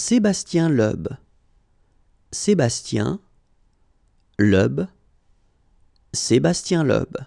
Sébastien Loeb. Sébastien Loeb. Sébastien Loeb.